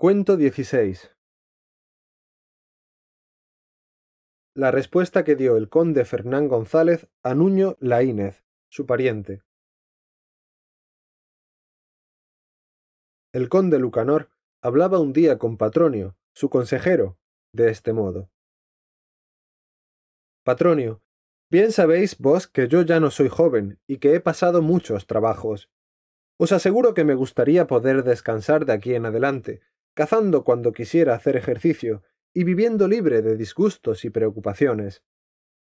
Cuento 16 La respuesta que dio el conde Fernán González a Nuño Laínez, su pariente. El conde Lucanor hablaba un día con Patronio, su consejero, de este modo. Patronio, bien sabéis vos que yo ya no soy joven y que he pasado muchos trabajos. Os aseguro que me gustaría poder descansar de aquí en adelante, cazando cuando quisiera hacer ejercicio y viviendo libre de disgustos y preocupaciones.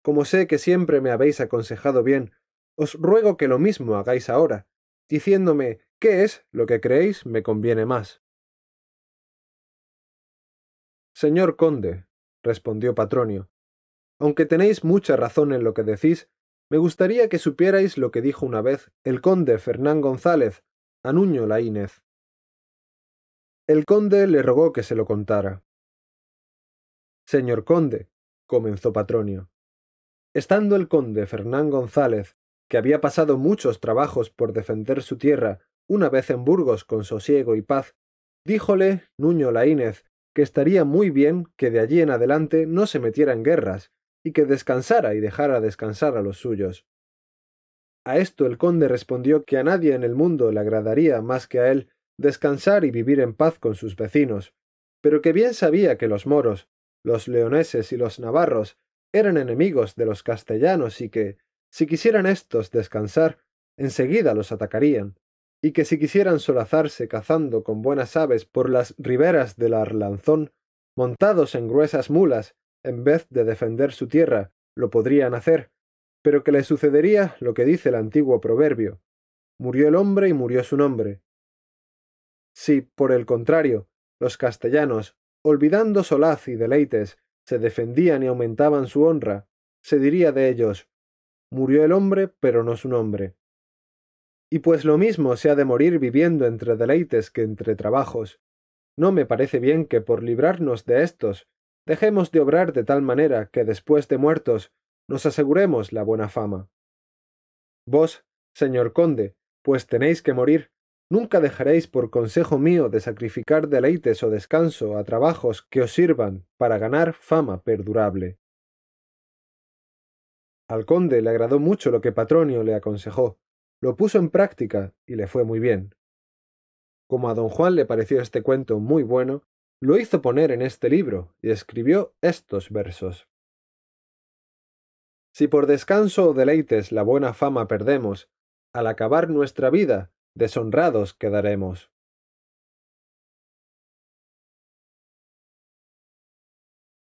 Como sé que siempre me habéis aconsejado bien, os ruego que lo mismo hagáis ahora, diciéndome qué es lo que creéis me conviene más. Señor conde, respondió Patronio, aunque tenéis mucha razón en lo que decís, me gustaría que supierais lo que dijo una vez el conde Fernán González a Nuño Laínez, el conde le rogó que se lo contara. Señor conde, comenzó Patronio. Estando el conde Fernán González, que había pasado muchos trabajos por defender su tierra, una vez en Burgos con sosiego y paz, díjole Nuño Laínez que estaría muy bien que de allí en adelante no se metiera en guerras, y que descansara y dejara descansar a los suyos. A esto el conde respondió que a nadie en el mundo le agradaría más que a él descansar y vivir en paz con sus vecinos, pero que bien sabía que los moros, los leoneses y los navarros eran enemigos de los castellanos y que, si quisieran éstos descansar, enseguida los atacarían, y que si quisieran solazarse cazando con buenas aves por las riberas del Arlanzón, montados en gruesas mulas, en vez de defender su tierra, lo podrían hacer, pero que le sucedería lo que dice el antiguo proverbio. Murió el hombre y murió su nombre. Si, por el contrario, los castellanos, olvidando solaz y deleites, se defendían y aumentaban su honra, se diría de ellos murió el hombre, pero no su nombre. Y pues lo mismo se ha de morir viviendo entre deleites que entre trabajos. No me parece bien que por librarnos de estos, dejemos de obrar de tal manera que después de muertos nos aseguremos la buena fama. Vos, señor conde, pues tenéis que morir, Nunca dejaréis por consejo mío de sacrificar deleites o descanso a trabajos que os sirvan para ganar fama perdurable. Al conde le agradó mucho lo que Patronio le aconsejó, lo puso en práctica y le fue muy bien. Como a don Juan le pareció este cuento muy bueno, lo hizo poner en este libro y escribió estos versos. Si por descanso o deleites la buena fama perdemos, al acabar nuestra vida deshonrados quedaremos.